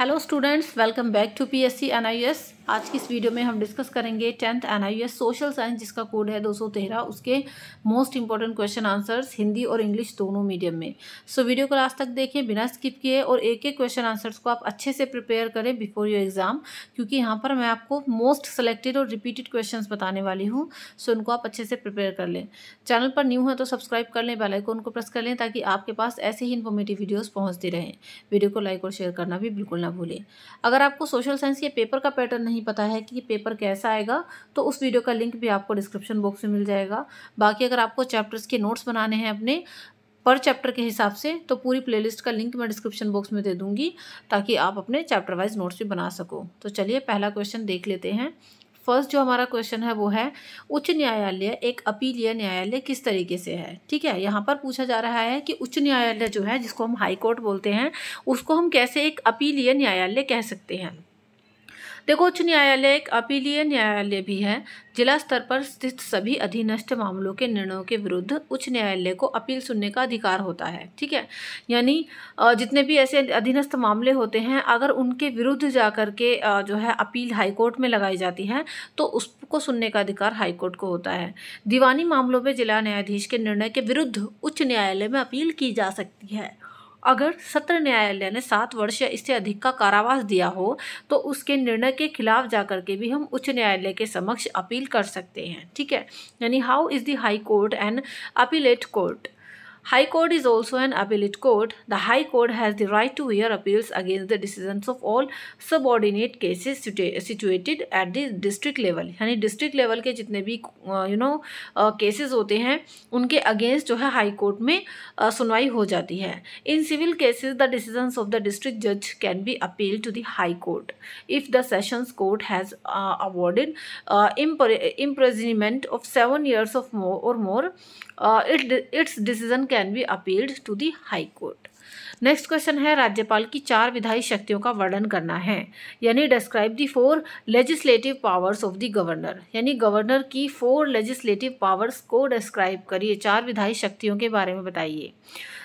Hello students welcome back to PSC NIS आज की इस वीडियो में हम डिस्कस करेंगे टेंथ एनआईएस सोशल साइंस जिसका कोड है 213 उसके most important question answers Hindi और इंग्लिश दोनों मीडियम में सो so, वीडियो को लास्ट तक देखें बिना स्किप किए और एक एक क्वेश्चन आंसर्स को आप अच्छे से प्रिपेयर करें बिफोर योर एग्जाम क्योंकि यहाँ पर मैं आपको मोस्ट सेलेक्टेड और रिपीटेड क्वेश्चन बताने वाली हूँ सो so, उनको आप अच्छे से प्रिपेयर कर लें चैनल पर न्यू है तो सब्सक्राइब कर लें बेलाइकोन को प्रेस कर लें ताकि आपके पास ऐसे ही इन्फॉर्मेटिव वीडियोज़ पहुँचते रहें वीडियो को लाइक और शेयर करना भी बिल्कुल ना ना भूलें अगर आपको सोशल साइंस के पेपर का पैटर्न नहीं पता है कि पेपर कैसा आएगा तो उस वीडियो का लिंक भी आपको डिस्क्रिप्शन बॉक्स में मिल जाएगा बाकी अगर आपको चैप्टर्स के नोट्स बनाने हैं अपने पर चैप्टर के हिसाब से तो पूरी प्लेलिस्ट का लिंक मैं डिस्क्रिप्शन बॉक्स में दे दूंगी ताकि आप अपने चैप्टर वाइज नोट्स भी बना सको तो चलिए पहला क्वेश्चन देख लेते हैं फर्स्ट जो हमारा क्वेश्चन है वो है उच्च न्यायालय एक अपीलीय न्यायालय किस तरीके से है ठीक है यहाँ पर पूछा जा रहा है कि उच्च न्यायालय जो है जिसको हम हाई कोर्ट बोलते हैं उसको हम कैसे एक अपीलीय न्यायालय कह सकते हैं देखो उच्च न्यायालय एक अपीलीय न्यायालय भी है जिला स्तर पर स्थित सभी अधीनस्थ मामलों के निर्णयों के विरुद्ध उच्च न्यायालय को अपील सुनने का अधिकार होता है ठीक है यानी जितने भी ऐसे अधीनस्थ मामले होते हैं अगर उनके विरुद्ध कर के जो है अपील हाईकोर्ट में लगाई जाती है तो उसको सुनने का अधिकार हाईकोर्ट को होता है दीवानी मामलों में जिला न्यायाधीश के निर्णय के विरुद्ध उच्च न्यायालय में अपील की जा सकती है अगर सत्र न्यायालय ने सात वर्ष या इससे अधिक का कारावास दिया हो तो उसके निर्णय के खिलाफ जाकर के भी हम उच्च न्यायालय के समक्ष अपील कर सकते हैं ठीक है यानी how is the high court and appellate court High Court is also an appellate court. The High Court has the right to hear appeals against the decisions of all subordinate cases situated at the district level. यानी district level के जितने भी you know cases होते हैं उनके against जो है High Court में सुनवाई हो जाती है In civil cases, the decisions of the district judge can be appealed to the High Court if the Sessions Court has uh, awarded uh, imprisonment of seven years of more or more uh, it, its decision can be appealed to the high court next question है राज्यपाल की चार विधायी शक्तियों का वर्णन करना है यानी describe the four legislative powers of the governor यानी गवर्नर की फोर लेजिस्लेटिव पावर्स को डिस्क्राइब करिए चार विधायी शक्तियों के बारे में बताइए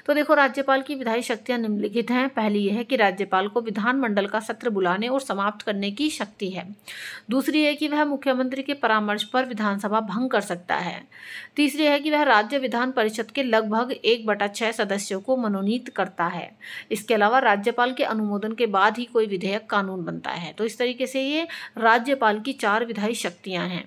तो देखो राज्यपाल की विधायी शक्तियाँ निम्नलिखित हैं पहली यह है कि राज्यपाल को विधानमंडल का सत्र बुलाने और समाप्त करने की शक्ति है दूसरी है कि वह मुख्यमंत्री के परामर्श पर विधानसभा भंग कर सकता है तीसरी है कि वह राज्य विधान परिषद के लगभग एक बटा छः सदस्यों को मनोनीत करता है इसके अलावा राज्यपाल के अनुमोदन के बाद ही कोई विधेयक कानून बनता है तो इस तरीके से ये राज्यपाल की चार विधायी शक्तियाँ हैं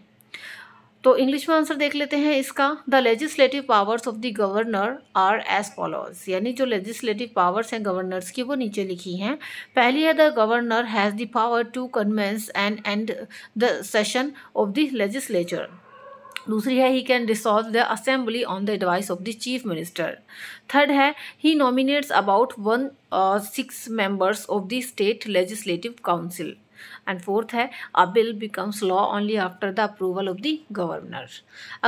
तो इंग्लिश में आंसर देख लेते हैं इसका the legislative powers of the governor are as follows यानी जो लेजिस्लेटिव पावर्स हैं गवर्नर्स की वो नीचे लिखी हैं पहली है the governor has the power to convene and and the session of the legislature दूसरी है he can dissolve the assembly on the advice of the chief minister third है he nominates about one six members of the state legislative council and fourth है a bill becomes law only after the approval of the governor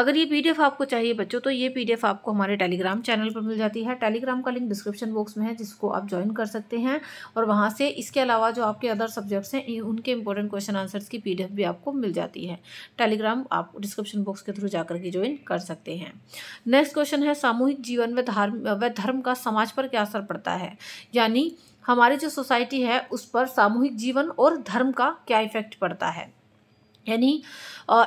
अगर ये P आपको चाहिए बच्चों तो ये P आपको हमारे टेलीग्राम चैनल पर मिल जाती है टेलीग्राम का लिंक डिस्क्रिप्शन बॉक्स में है जिसको आप ज्वाइन कर सकते हैं और वहाँ से इसके अलावा जो आपके अदर सब्जेक्ट्स हैं उनके इंपॉर्टेंट क्वेश्चन आंसर्स की पी भी आपको मिल जाती है टेलीग्राम आप डिस्क्रिप्शन बॉक्स के थ्रू जाकर के ज्वाइन कर सकते हैं नेक्स्ट क्वेश्चन है सामूहिक जीवन व धर्म व धर्म का समाज पर क्या असर पड़ता है यानी हमारी जो सोसाइटी है उस पर सामूहिक जीवन और धर्म का क्या इफेक्ट पड़ता है यानी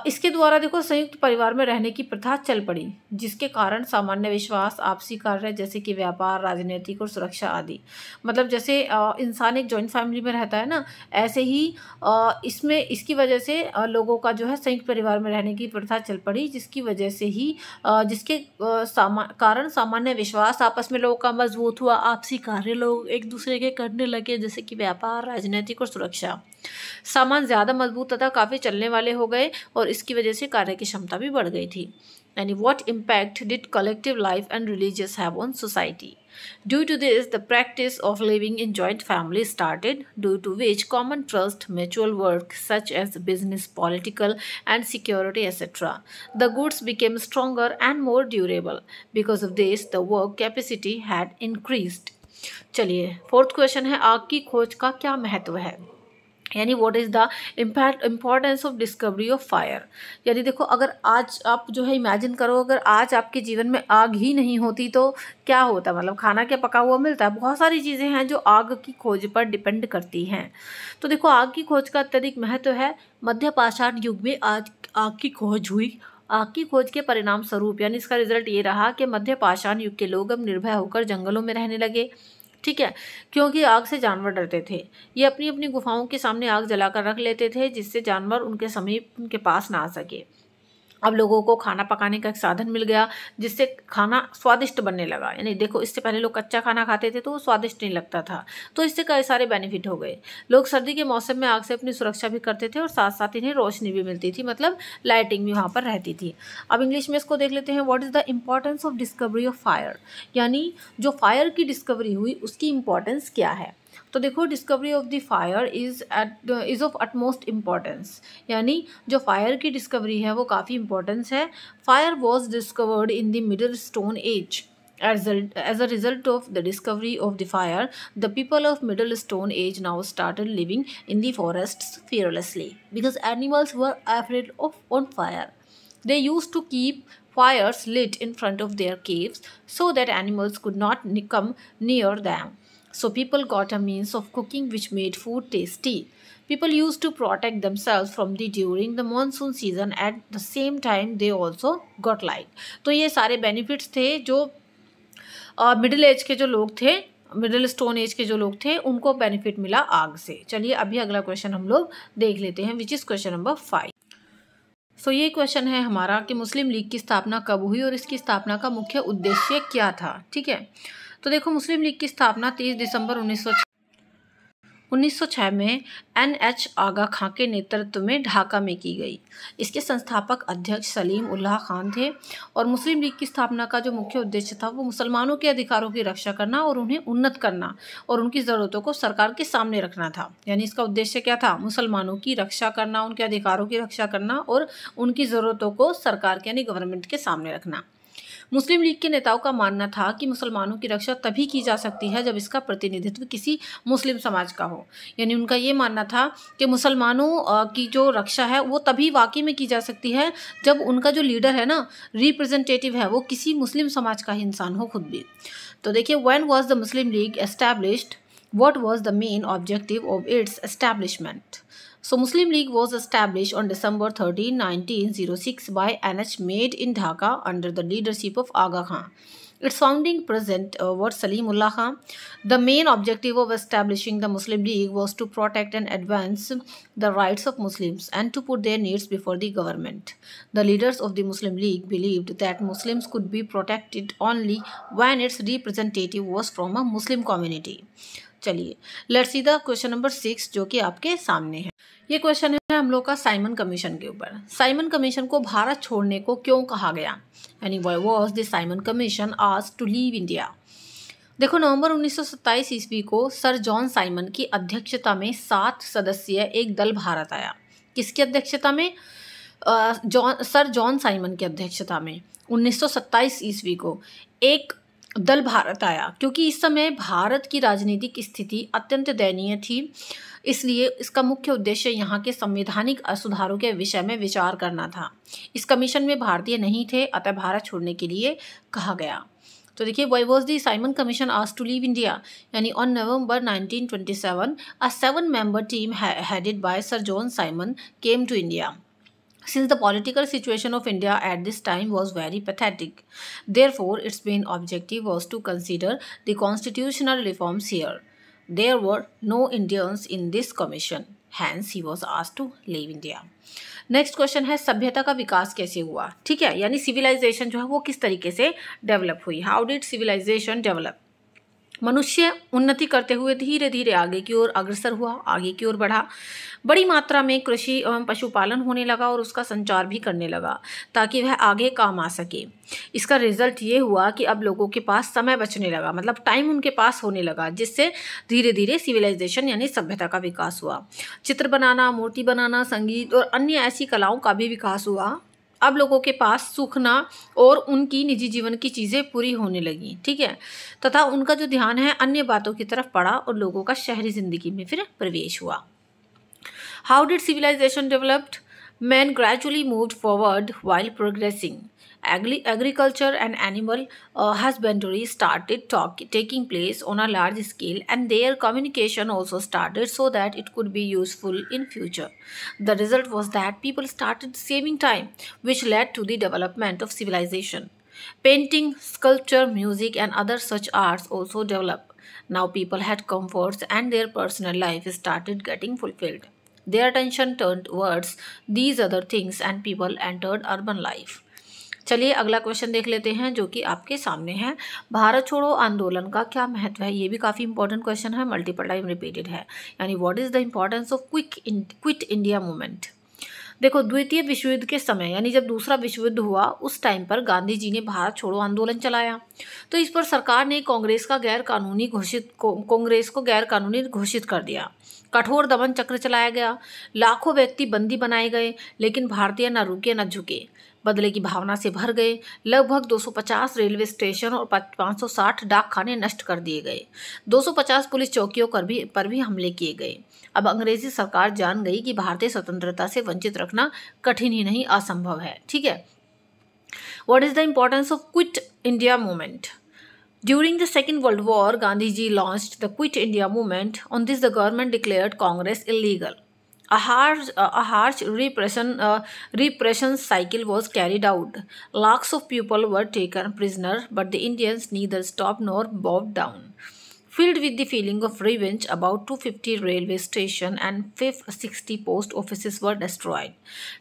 इसके द्वारा देखो संयुक्त परिवार में रहने की प्रथा चल पड़ी जिसके कारण सामान्य विश्वास आपसी कार्य जैसे कि व्यापार राजनीतिक और सुरक्षा आदि मतलब जैसे इंसान एक जॉइंट फैमिली में रहता है ना ऐसे ही इसमें इसकी वजह से लोगों का जो है संयुक्त परिवार में रहने की प्रथा चल पड़ी जिसकी वजह से ही जिसके सामा कारण सामान्य विश्वास आपस में लोगों का मजबूत हुआ आपसी कार्य लोग एक दूसरे के करने लगे जैसे कि व्यापार राजनीतिक और सुरक्षा सामान ज़्यादा मजबूत तथा काफ़ी चलने मिलने वाले हो गए और इसकी वजह से कार्य की क्षमता भी बढ़ गई थी यानी what impact did collective life and religious have on society due to this the practice of living in joint family started due to which common trust mutual work such as business political and security etcetera the goods became stronger and more durable because of this the work capacity had increased चलिए fourth question है आग की खोज का क्या महत्व है यानी what is the impact importance of discovery of fire यानी देखो अगर आज आप जो है इमेजिन करो अगर आज आपके जीवन में आग ही नहीं होती तो क्या होता मतलब खाना क्या पका हुआ मिलता है बहुत सारी चीज़ें हैं जो आग की खोज पर डिपेंड करती हैं तो देखो आग की खोज का अत्यधिक महत्व है मध्य पाषाण युग में आज आग की खोज हुई आग की खोज के परिणाम स्वरूप यानी इसका रिजल्ट ये रहा कि मध्य पाषाण युग के लोग अब निर्भय होकर जंगलों में रहने लगे ठीक है क्योंकि आग से जानवर डरते थे ये अपनी अपनी गुफाओं के सामने आग जलाकर रख लेते थे जिससे जानवर उनके समीप उनके पास ना आ सके अब लोगों को खाना पकाने का एक साधन मिल गया जिससे खाना स्वादिष्ट बनने लगा यानी देखो इससे पहले लोग कच्चा खाना खाते थे तो वो स्वादिष्ट नहीं लगता था तो इससे कई सारे बेनिफिट हो गए लोग सर्दी के मौसम में आग से अपनी सुरक्षा भी करते थे और साथ साथ इन्हें रोशनी भी मिलती थी मतलब लाइटिंग भी वहाँ पर रहती थी अब इंग्लिश में इसको देख लेते हैं what is the importance of discovery of fire यानी जो फायर की डिस्कवरी हुई उसकी इम्पॉर्टेंस क्या है तो देखो discovery of the fire is at is of utmost importance यानी जो फायर की डिस्कवरी है वो काफ़ी इम्पॉर्टेंस है fire was discovered in the middle stone age as a result of the discovery of the fire the people of middle stone age now start living in the forest fearlessly because animals were afraid of on fire they use to keep fires lit in front of their caves so that animals could not come near them So people got a means of cooking which made food tasty. People used to protect themselves from the during the monsoon season at the same time they also got light. to ye sare benefits the jo uh, middle age ke jo log the middle stone age के जो लोग थे उनको benefit मिला आग से चलिए अभी अगला क्वेश्चन हम लोग देख लेते हैं which is question number five so ये क्वेश्चन है हमारा कि मुस्लिम लीग की स्थापना कब हुई और इसकी स्थापना का मुख्य उद्देश्य क्या था ठीक है तो देखो मुस्लिम लीग की स्थापना तीस दिसंबर उन्नीस 1906 में एन एच आगा खां के नेतृत्व में ढाका में की गई इसके संस्थापक अध्यक्ष सलीम उल्लाह खान थे और मुस्लिम लीग की स्थापना का जो मुख्य उद्देश्य था वो मुसलमानों के अधिकारों की रक्षा करना और उन्हें उन्नत करना और उनकी ज़रूरतों को सरकार के सामने रखना था यानी इसका उद्देश्य क्या था मुसलमानों की रक्षा करना उनके अधिकारों की रक्षा करना और उनकी ज़रूरतों को सरकार के यानी गवर्नमेंट के सामने रखना मुस्लिम लीग के नेताओं का मानना था कि मुसलमानों की रक्षा तभी की जा सकती है जब इसका प्रतिनिधित्व किसी मुस्लिम समाज का हो यानी उनका ये मानना था कि मुसलमानों की जो रक्षा है वो तभी वाकई में की जा सकती है जब उनका जो लीडर है ना रिप्रेजेंटेटिव है वो किसी मुस्लिम समाज का ही इंसान हो खुद भी तो देखिए when was the Muslim League established what was the main objective of its establishment So Muslim League was established on December 13, 1906 by NH made in Dhaka under the leadership of Aga Khan. Its founding president uh, was Salimullah Khan. The main objective of establishing the Muslim League was to protect and advance the rights of Muslims and to put their needs before the government. The leaders of the Muslim League believed that Muslims could be protected only when its representative was from a Muslim community. चलिए let's the question number six जो कि आपके सामने है ये question है हम लोग का साइमन कमीशन के ऊपर साइमन कमीशन को भारत छोड़ने को क्यों कहा गया यानी why was the Simon Commission आज टू लीव इंडिया देखो नवंबर 1927 ईस्वी को सर जॉन साइमन की अध्यक्षता में सात सदस्यीय एक दल भारत आया किसकी अध्यक्षता में जॉन सर जॉन साइमन की अध्यक्षता में 1927 ईस्वी को एक दल भारत आया क्योंकि इस समय भारत की राजनीतिक स्थिति अत्यंत दयनीय थी इसलिए इसका मुख्य उद्देश्य यहाँ के संवैधानिक सुधारों के विषय में विचार करना था इस कमीशन में भारतीय नहीं थे अतः भारत छोड़ने के लिए कहा गया तो देखिए why was the Simon Commission आज टू लीव इंडिया यानी on November 1927 a seven member team headed by sir John Simon came to India since the political situation of India at this time was very pathetic. Therefore, its main objective was to consider the constitutional reforms here. There were no Indians in this commission. hence he was asked to leave India. Next question है सभ्यता का विकास कैसे हुआ ठीक है यानी civilisation जो है वो किस तरीके से डेवलप हुई हाउ डिड सिविलाइजेशन डेवलप मनुष्य उन्नति करते हुए धीरे धीरे आगे की ओर अग्रसर हुआ आगे की ओर बढ़ा बड़ी मात्रा में कृषि एवं पशुपालन होने लगा और उसका संचार भी करने लगा ताकि वह आगे काम आ सके इसका रिजल्ट ये हुआ कि अब लोगों के पास समय बचने लगा मतलब टाइम उनके पास होने लगा जिससे धीरे धीरे सिविलाइजेशन यानी सभ्यता का विकास हुआ चित्र बनाना मूर्ति बनाना संगीत और अन्य ऐसी कलाओं का भी विकास हुआ अब लोगों के पास सूखना और उनकी निजी जीवन की चीज़ें पूरी होने लगी ठीक है तथा उनका जो ध्यान है अन्य बातों की तरफ पड़ा और लोगों का शहरी ज़िंदगी में फिर प्रवेश हुआ how did civilization developed man gradually move forward while progressing agri agriculture and animal uh, husbandry started talk taking place on a large scale and their communication also started so that it could be useful in future. The result was that people started saving time which led to the development of civilization. Painting, sculpture, music and other such arts also developed. Now people had comforts and their personal life started getting fulfilled. Their attention turned towards these other things and people entered urban life. चलिए अगला question देख लेते हैं जो कि आपके सामने है भारत छोड़ो आंदोलन का क्या महत्व है ये भी काफ़ी इंपॉर्टेंट क्वेश्चन है मल्टीपल टाइम रिपीटेड है यानी what is the importance of quick quit India movement देखो द्वितीय विश्व युद्ध के समय यानी जब दूसरा विश्व युद्ध हुआ उस टाइम पर गांधी जी ने भारत छोड़ो आंदोलन चलाया तो इस पर सरकार ने कांग्रेस का गैर कानूनी घोषित कांग्रेस को गैर कानूनी घोषित कर दिया कठोर दमन चक्र चलाया गया लाखों व्यक्ति बंदी बनाए गए लेकिन भारतीय न रुके न झुके बदले की भावना से भर गए लगभग 250 रेलवे स्टेशन और 560 डाकखाने नष्ट कर दिए गए 250 पुलिस चौकियों पर भी पर भी हमले किए गए अब अंग्रेजी सरकार जान गई कि भारतीय स्वतंत्रता से वंचित रखना कठिन ही नहीं असंभव है ठीक है what is the importance of quit India movement during the second world war Gandhi ji launch the quit India movement on this the government declared Congress illegal A harsh, a harsh repression, uh, repression cycle was carried out. Lakhs of people were taken prisoner, but the Indians neither stopped nor bowed down. Filled with the feeling of revenge, about 250 railway station and 560 post offices were destroyed.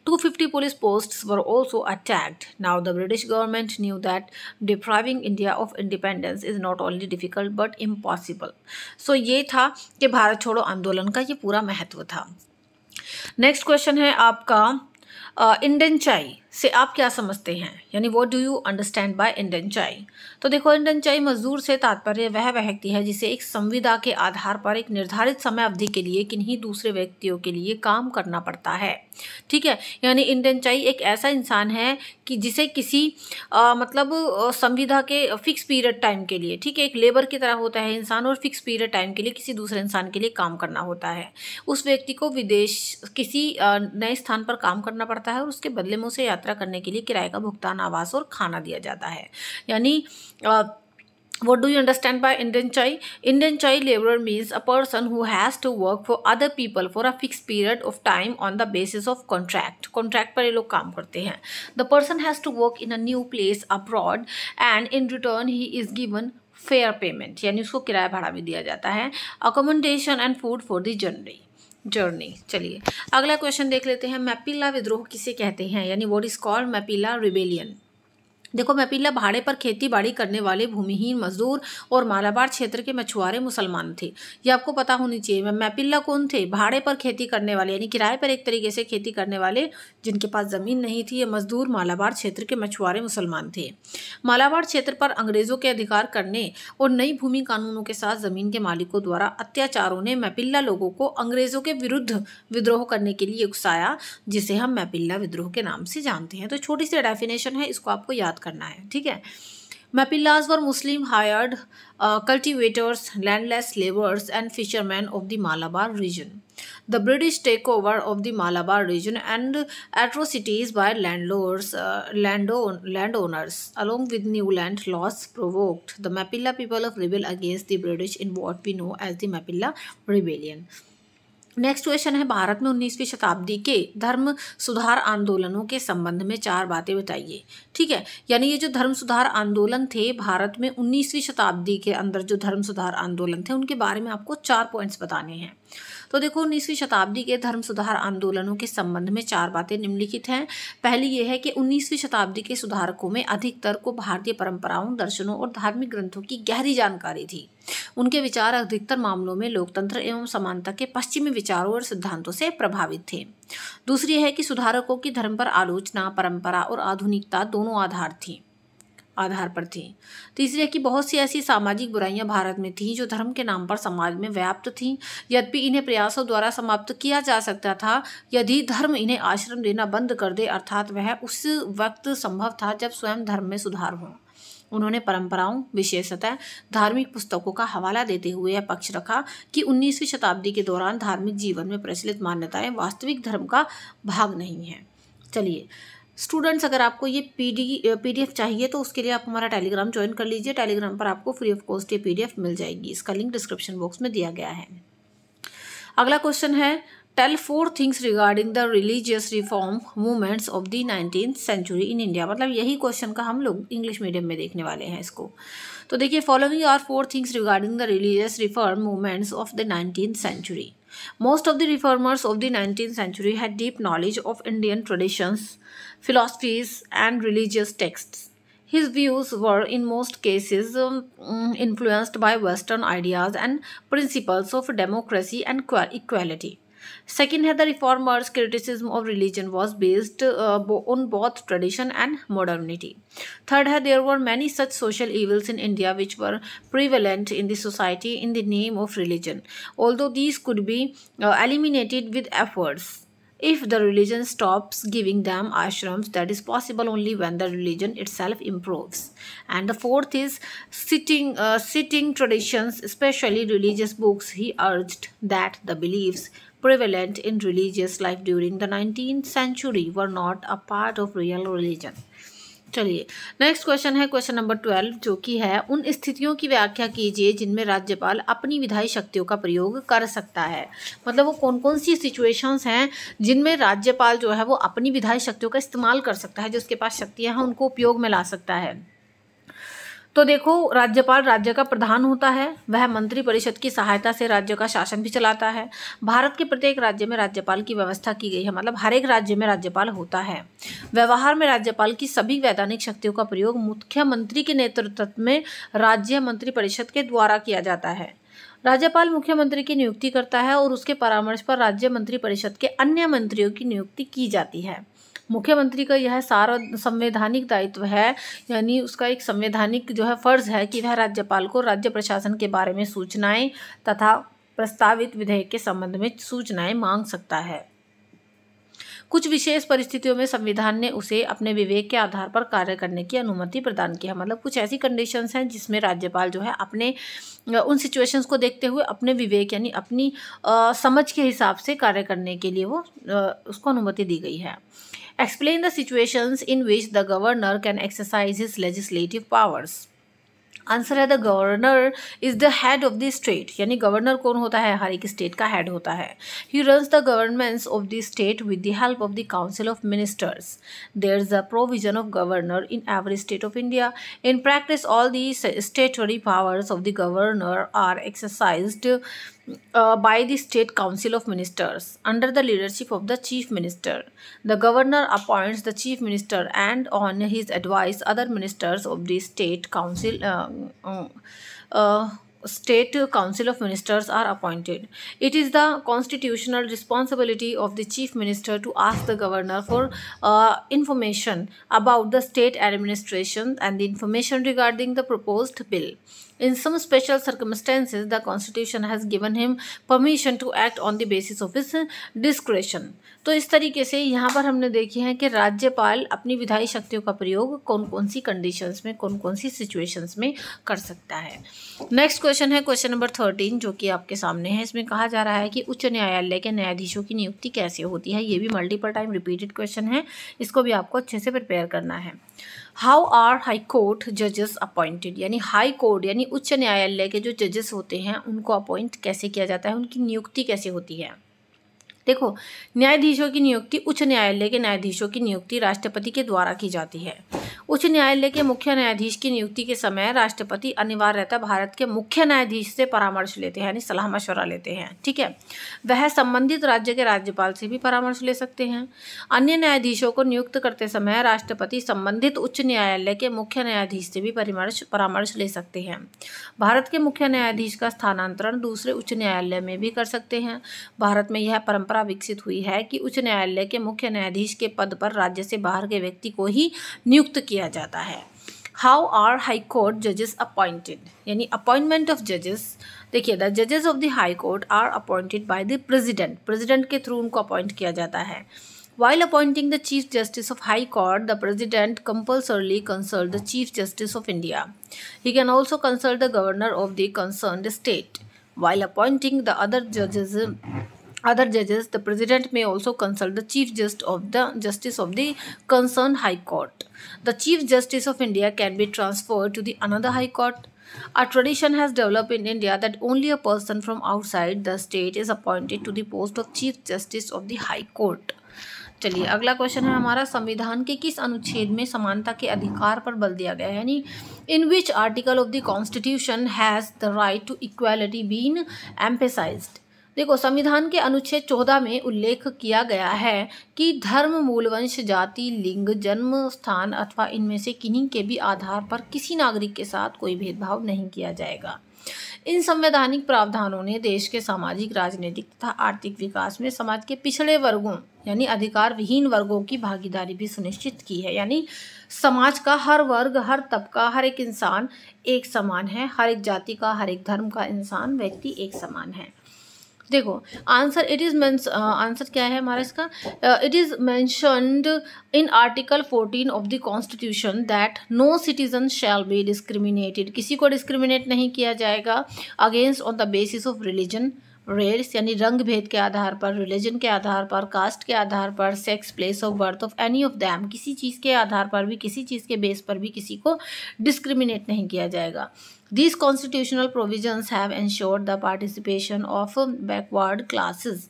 250 police posts were also attacked. Now the British government knew that depriving India of independence is not only difficult but impossible. So ये था कि भारत छोड़ो आंदोलन का ये पूरा महत्व था नेक्स्ट क्वेश्चन है आपका इंडियन चाय से आप क्या समझते हैं यानी what do you understand by indenture तो देखो इंडनचाई मजदूर से तात्पर्य वह व्यक्ति है जिसे एक संविदा के आधार पर एक निर्धारित समय अवधि के लिए किन्हीं दूसरे व्यक्तियों के लिए काम करना पड़ता है ठीक है यानी इंडनचाई एक ऐसा इंसान है कि जिसे किसी आ, मतलब संविदा के फिक्स पीरियड टाइम के लिए ठीक है एक लेबर की तरह होता है इंसान और फिक्स पीरियड टाइम के लिए किसी दूसरे इंसान के लिए काम करना होता है उस व्यक्ति को विदेश किसी नए स्थान पर काम करना पड़ता है और उसके बदले में उसे यात्रा करने के लिए किराए का भुगतान आवास और खाना दिया जाता है यानी what do you understand by indenture indenture labour means a person who has to work for other people for a fix period of time on the basis of contract contract पर ये लोग काम करते हैं the person has to work in a new place abroad and in return he is given fair payment यानी उसको किराया भाड़ा भी दिया जाता है accommodation and food for the जनरी जर्नी चलिए अगला क्वेश्चन देख लेते हैं मैपिला विद्रोह किसे कहते हैं यानी what is called Mappila rebellion देखो मैपिल्ला भाड़े पर खेती बाड़ी करने वाले भूमिहीन मजदूर और मालाबार क्षेत्र के मछुआरे मुसलमान थे ये आपको पता होनी चाहिए मैपिल्ला कौन थे भाड़े पर खेती करने वाले यानी किराए पर एक तरीके से खेती करने वाले जिनके पास ज़मीन नहीं थी ये मजदूर मालाबार क्षेत्र के मछुआरे मुसलमान थे मालाबार क्षेत्र पर अंग्रेज़ों के अधिकार करने और नई भूमि कानूनों के साथ ज़मीन के मालिकों द्वारा अत्याचारों ने मैपिल्ला लोगों को अंग्रेज़ों के विरुद्ध विद्रोह करने के लिए उकसाया जिसे हम मैपिल्ला विद्रोह के नाम से जानते हैं तो छोटी सी डेफिनेशन है इसको आपको याद करना है ठीक है Mappilas were Muslim hired cultivators landless labours and fisherman of the Malabar region the British take over of the Malabar region and atrocities by landlords land owners along with new land laws provoked the Mappila people of rebel against the British in what we know as the Mappila rebellion next question है भारत में उन्नीसवीं शताब्दी के धर्म सुधार आंदोलनों के संबंध में चार बातें बताइए ठीक है यानी ये जो धर्म सुधार आंदोलन थे भारत में उन्नीसवीं शताब्दी के अंदर जो धर्म सुधार आंदोलन थे उनके बारे में आपको चार पॉइंट्स बताने हैं तो देखो उन्नीसवीं शताब्दी के धर्म सुधार आंदोलनों के संबंध में चार बातें निम्नलिखित हैं पहली ये है कि उन्नीसवीं शताब्दी के सुधारकों में अधिकतर को भारतीय परंपराओं दर्शनों और धार्मिक ग्रंथों की गहरी जानकारी थी उनके विचार अधिकतर मामलों में लोकतंत्र एवं समानता के पश्चिमी विचारों और सिद्धांतों से प्रभावित थे दूसरी है कि सुधारकों की धर्म पर आलोचना परंपरा और आधुनिकता दोनों आधार थी आधार पर थी तीसरी है कि बहुत सी ऐसी सामाजिक बुराइयां भारत में थीं जो धर्म के नाम पर समाज में व्याप्त थीं यद्यपि इन्हें प्रयासों द्वारा समाप्त किया जा सकता था यदि धर्म इन्हें आश्रम देना बंद कर दे अर्थात वह उस वक्त संभव था जब स्वयं धर्म में सुधार हो उन्होंने परंपराओं विशेषतः धार्मिक पुस्तकों का हवाला देते हुए यह पक्ष रखा कि 19वीं शताब्दी के दौरान धार्मिक जीवन में प्रचलित मान्यताएं वास्तविक धर्म का भाग नहीं है चलिए स्टूडेंट्स अगर आपको ये पी डी चाहिए तो उसके लिए आप हमारा टेलीग्राम ज्वाइन कर लीजिए टेलीग्राम पर आपको फ्री ऑफ कॉस्ट ये पी मिल जाएगी इसका लिंक डिस्क्रिप्शन बॉक्स में दिया गया है अगला क्वेश्चन है tell four things regarding the religious reform movements of the 19th century in India मतलब यही क्वेश्चन का हम लोग इंग्लिश मीडियम में देखने वाले हैं इसको तो देखिए following are four things regarding the religious reform movements of the nineteen century Most of the reformers of the 19th century had deep knowledge of Indian traditions, philosophies, and religious texts. His views were, in most cases, um, influenced by Western ideas and principles of democracy and equality. Second had the reformers' criticism of religion was based uh, on both tradition and modernity. Third had there were many such social evils in India which were prevalent in the society in the name of religion, although these could be uh, eliminated with efforts if the religion stops giving them ashrams that is possible only when the religion itself improves and the fourth is sitting uh, sitting traditions especially religious books he urged that the beliefs prevalent in religious life during the 19th century were not a part of real religion. चलिए next question है question number twelve जो कि है उन स्थितियों की व्याख्या कीजिए जिनमें राज्यपाल अपनी विधायी शक्तियों का प्रयोग कर सकता है मतलब वो कौन कौन सी सिचुएशंस हैं जिनमें राज्यपाल जो है वो अपनी विधायी शक्तियों का इस्तेमाल कर सकता है जिसके पास शक्तियाँ हैं उनको उपयोग में ला सकता है तो देखो राज्यपाल राज्य का प्रधान होता है वह मंत्री परिषद की सहायता से राज्य का शासन भी चलाता है भारत के प्रत्येक राज्य में राज्यपाल की व्यवस्था की गई है मतलब हर एक राज्य में राज्यपाल होता है व्यवहार में राज्यपाल की सभी वैधानिक शक्तियों का प्रयोग मुख्यमंत्री के नेतृत्व में राज्य मंत्री परिषद के द्वारा किया जाता है राज्यपाल मुख्यमंत्री की नियुक्ति करता है और उसके परामर्श पर राज्य मंत्रिपरिषद के अन्य मंत्रियों की नियुक्ति की जाती है मुख्यमंत्री का यह सारा संवैधानिक दायित्व है यानी उसका एक संवैधानिक जो है फ़र्ज़ है कि वह राज्यपाल को राज्य प्रशासन के बारे में सूचनाएं तथा प्रस्तावित विधेयक के संबंध में सूचनाएं मांग सकता है कुछ विशेष परिस्थितियों में संविधान ने उसे अपने विवेक के आधार पर कार्य करने की अनुमति प्रदान की है मतलब कुछ ऐसी कंडीशंस हैं जिसमें राज्यपाल जो है अपने उन सिचुएशंस को देखते हुए अपने विवेक यानी अपनी आ, समझ के हिसाब से कार्य करने के लिए वो आ, उसको अनुमति दी गई है Explain the situations in which the governor can exercise his legislative powers. Answer है the governor is the head of the state यानी गवर्नर कौन होता है हर एक स्टेट का हेड होता है he runs the governments of the state with the help of the council of ministers there is a provision of governor in every state of India in practice all the statutory powers of the governor are exercised uh, by the State Council of Ministers under the leadership of the Chief Minister. The Governor appoints the Chief Minister and on his advice other ministers of the State Council uh, uh, uh, State Council of Ministers are appointed. It is the constitutional responsibility of the Chief Minister to ask the Governor for uh, information about the state administration and the information regarding the proposed bill. In some special circumstances, the Constitution has given him permission to act on the basis of his discretion. तो इस तरीके से यहाँ पर हमने देखी है कि राज्यपाल अपनी विधायी शक्तियों का प्रयोग कौन कौन सी कंडीशंस में कौन कौन सी सिचुएशंस में कर सकता है नेक्स्ट क्वेश्चन है क्वेश्चन नंबर थर्टीन जो कि आपके सामने है इसमें कहा जा रहा है कि उच्च न्यायालय के न्यायाधीशों की नियुक्ति कैसे होती है ये भी मल्टीपल टाइम रिपीटेड क्वेश्चन है इसको भी आपको अच्छे से प्रिपेयर करना है हाउ आर हाई कोर्ट जजेस अपॉइंटेड यानी हाई कोर्ट यानी उच्च न्यायालय के जो जजेस होते हैं उनको अपॉइंट कैसे किया जाता है उनकी नियुक्ति कैसे होती है देखो न्यायाधीशों की नियुक्ति उच्च न्यायालय के न्यायाधीशों की नियुक्ति राष्ट्रपति के द्वारा की जाती है उच्च न्यायालय के मुख्य न्यायाधीश की नियुक्ति के समय राष्ट्रपति अनिवार्यता भारत के मुख्य न्यायाधीश से परामर्श लेते हैं यानी सलाह मशवरा लेते हैं ठीक है वह संबंधित राज्य के राज्यपाल से भी परामर्श ले सकते हैं अन्य न्यायाधीशों को नियुक्त करते समय राष्ट्रपति संबंधित उच्च न्यायालय के मुख्य न्यायाधीश से भी परामर्श परामर्श ले सकते हैं भारत के मुख्य न्यायाधीश का स्थानांतरण दूसरे उच्च न्यायालय में भी कर सकते हैं भारत में यह परंपरा परंपरा विकसित हुई है कि उच्च न्यायालय के मुख्य न्यायाधीश के पद पर राज्य से बाहर के व्यक्ति को ही नियुक्त किया जाता है हाउ आर हाई कोर्ट जजेस अपॉइंटेड यानी अपॉइंटमेंट ऑफ जजेस देखिए द जजेस of the high court are appointed by the president president के थ्रू उनको अपॉइंट किया जाता है while appointing the chief justice of high court the president compulsorily consult the chief justice of India he can also consult the governor of the concern state while appointing the other जजेज other judges the president may also consult the chief justice of the justice of the concerned high court the chief justice of india can be transferred to the another high court a tradition has developed in india that only a person from outside the state is appointed to the post of chief justice of the high court चलिए अगला question है हमारा संविधान के किस अनुच्छेद में समानता के अधिकार पर बल दिया गया है यानी in which article of the constitution has the right to equality been emphasised देखो संविधान के अनुच्छेद चौदह में उल्लेख किया गया है कि धर्म मूलवंश जाति लिंग जन्म स्थान अथवा इनमें से किन्हीं के भी आधार पर किसी नागरिक के साथ कोई भेदभाव नहीं किया जाएगा इन संवैधानिक प्रावधानों ने देश के सामाजिक राजनीतिक तथा आर्थिक विकास में समाज के पिछड़े वर्गों यानी अधिकार विहीन वर्गों की भागीदारी भी सुनिश्चित की है यानी समाज का हर वर्ग हर तबका हर एक इंसान एक समान है हर एक जाति का हर एक धर्म का इंसान व्यक्ति एक समान है देखो आंसर इट इज़ मैं आंसर क्या है हमारा इसका it is mentioned in article fourteen of the constitution that no citizen shall be discriminated किसी को डिस्क्रिमिनेट नहीं किया जाएगा against on the basis of religion race यानी रंग भेद के आधार पर रिलीजन के आधार पर कास्ट के आधार पर sex place of birth of any of them किसी चीज़ के आधार पर भी किसी चीज़ के बेस पर भी किसी को डिस्क्रिमिनेट नहीं किया जाएगा These constitutional provisions have ensured the participation of um, backward classes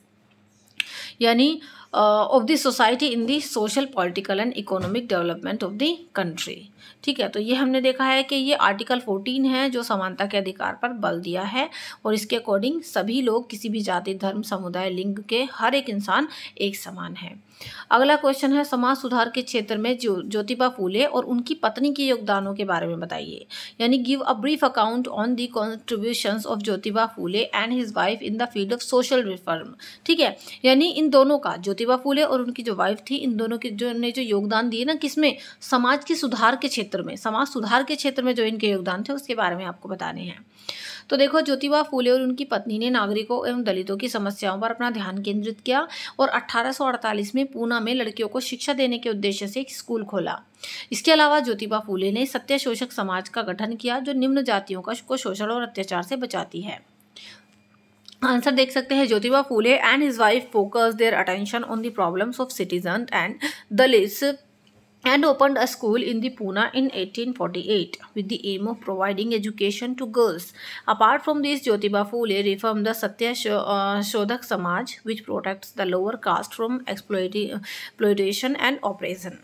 यानी of the society in the social political and economic development of the country ठीक है तो ये हमने देखा है कि ये आर्टिकल फोर्टीन है जो समानता के अधिकार पर बल दिया है और इसके अकॉर्डिंग सभी लोग किसी भी जाति धर्म समुदाय लिंग के हर एक इंसान एक समान है अगला क्वेश्चन है समाज सुधार के क्षेत्र में ज्यो ज्योतिबा फूले और उनकी पत्नी के योगदानों के बारे में बताइए यानी give a brief account on the contribution of Jyotiba Phule and his wife in the field of social reform ठीक है यानी इन दोनों का ज्योतिबा फूले और उनकी जो वाइफ थी इन दोनों के जो ने जो योगदान दिए ना किसमें समाज के सुधार के क्षेत्र में समाज सुधार के क्षेत्र में जो इनके योगदान थे उसके बारे में आपको बताने हैं तो देखो ज्योतिबा फूले और उनकी पत्नी ने नागरिकों एवं दलितों की समस्याओं पर अपना ध्यान केंद्रित किया और 1848 में पूना में लड़कियों को शिक्षा देने के उद्देश्य से एक स्कूल खोला इसके अलावा ज्योतिबा फूले ने सत्य शोषक समाज का गठन किया जो निम्न जातियों का को शोषण और अत्याचार से बचाती है आंसर देख सकते हैं Jyotiba Phule and his wife focus their attention on the problems of citizen and Dalit and opened a school in the Pune in 1848 with the aim of providing education to girls. Apart from this, Jyotiba Phule reformed the Satya Shodhak Samaj which protects the lower caste from exploitation and oppression.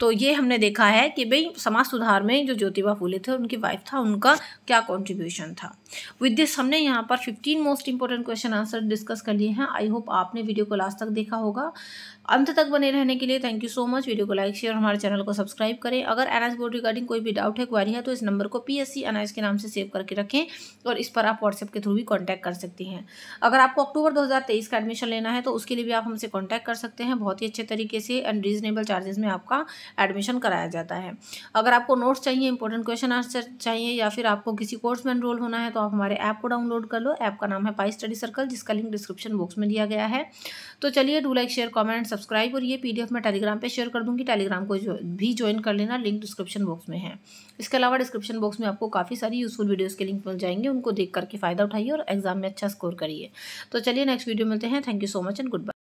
तो ये हमने देखा है कि भाई समाज सुधार में जो ज्योतिबा फूले थे उनकी वाइफ था उनका क्या कंट्रीब्यूशन था विद दिस हमने यहाँ पर 15 most important question answer discuss कर लिए हैं आई होप आपने वीडियो को लास्ट तक देखा होगा अंत तक बने रहने के लिए thank you so much video को लाइक शेयर हमारे चैनल को सब्सक्राइब करें अगर एन बोर्ड रिगार्डिंग कोई भी डाउट है क्वारी है तो इस नंबर को पी एस के नाम से सेव करके रखें और इस पर आप व्हाट्सएप के थ्रू भी कॉन्टैक्ट कर सकते हैं अगर आपको अक्टूबर दो का एडमिशन लेना है तो उसके लिए भी आप हमसे कॉन्टैक्ट कर सकते हैं बहुत ही अच्छे तरीके से एंड रीजनेबल चार्जेस में आपका एडमिशन कराया जाता है अगर आपको नोट्स चाहिए इंपॉर्टेंट क्वेश्चन आंसर चाहिए या फिर आपको किसी कोर्स में एनरोल होना है तो तो आप हमारे ऐप को डाउनलोड कर लो ऐप का नाम है पाई स्टडी सर्कल जिसका लिंक डिस्क्रिप्शन बॉक्स में दिया गया है तो चलिए do like share comment subscribe और ये पी मैं टेलीग्राम पर शेयर कर दूँगी टेलीग्राम को भी ज्वाइन कर लेना लिंक डिस्क्रिप्शन बॉक्स में है इसके अलावा डिस्क्रिप्शन बॉक्स में आपको काफ़ी सारी यूजफुल वीडियोज़ के लिंक मिल जाएंगे उनको देख करके फ़ायदा उठाइए और एग्जाम में अच्छा स्कोर करिए तो चलिए नेक्स्ट वीडियो मिलते हैं thank you so much and good bye